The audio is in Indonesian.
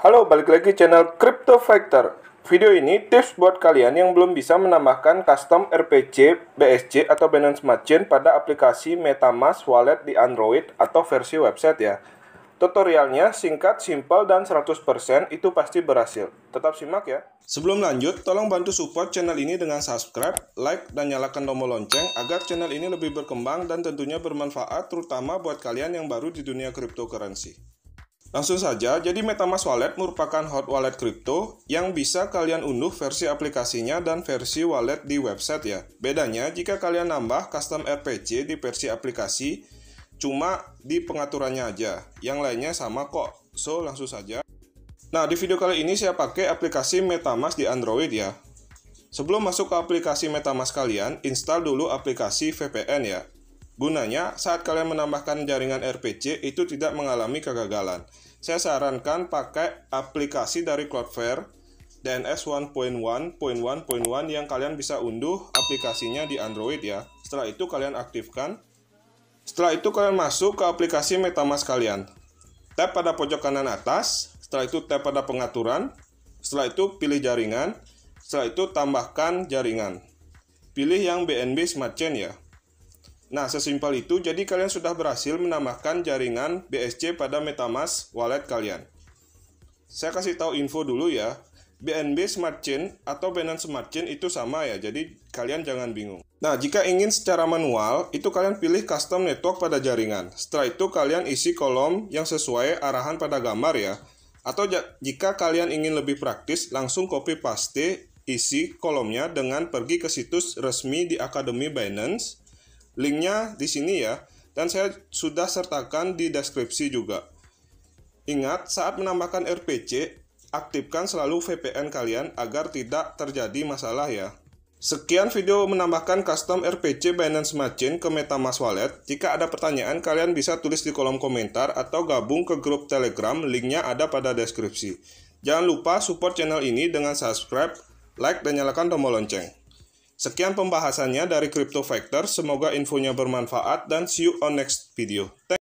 Halo, balik lagi channel Crypto Factor. Video ini tips buat kalian yang belum bisa menambahkan custom RPC, BSC, atau Binance Smart Chain pada aplikasi MetaMask Wallet di Android atau versi website ya. Tutorialnya singkat, simple, dan 100% itu pasti berhasil. Tetap simak ya. Sebelum lanjut, tolong bantu support channel ini dengan subscribe, like, dan nyalakan tombol lonceng agar channel ini lebih berkembang dan tentunya bermanfaat terutama buat kalian yang baru di dunia cryptocurrency. Langsung saja, jadi MetaMask Wallet merupakan hot wallet kripto yang bisa kalian unduh versi aplikasinya dan versi wallet di website ya. Bedanya jika kalian nambah custom RPC di versi aplikasi, cuma di pengaturannya aja. Yang lainnya sama kok. So, langsung saja. Nah, di video kali ini saya pakai aplikasi MetaMask di Android ya. Sebelum masuk ke aplikasi MetaMask kalian, install dulu aplikasi VPN ya. Gunanya, saat kalian menambahkan jaringan RPC itu tidak mengalami kegagalan. Saya sarankan pakai aplikasi dari Cloudflare DNS 1.1.1.1 yang kalian bisa unduh aplikasinya di Android ya. Setelah itu kalian aktifkan. Setelah itu kalian masuk ke aplikasi MetaMask kalian. Tap pada pojok kanan atas, setelah itu tap pada pengaturan, setelah itu pilih jaringan, setelah itu tambahkan jaringan. Pilih yang BNB Smart Chain ya. Nah, sesimpel itu, jadi kalian sudah berhasil menambahkan jaringan BSC pada MetaMask wallet kalian. Saya kasih tahu info dulu ya, BNB Smart Chain atau Binance Smart Chain itu sama ya, jadi kalian jangan bingung. Nah, jika ingin secara manual, itu kalian pilih custom network pada jaringan. Setelah itu kalian isi kolom yang sesuai arahan pada gambar ya. Atau jika kalian ingin lebih praktis, langsung copy paste isi kolomnya dengan pergi ke situs resmi di Akademi Binance Linknya di sini ya, dan saya sudah sertakan di deskripsi juga. Ingat, saat menambahkan RPC, aktifkan selalu VPN kalian agar tidak terjadi masalah ya. Sekian video menambahkan custom RPC Binance Smart ke MetaMask Wallet. Jika ada pertanyaan, kalian bisa tulis di kolom komentar atau gabung ke grup Telegram, linknya ada pada deskripsi. Jangan lupa support channel ini dengan subscribe, like, dan nyalakan tombol lonceng. Sekian pembahasannya dari Crypto Factor, semoga infonya bermanfaat dan see you on next video. Thank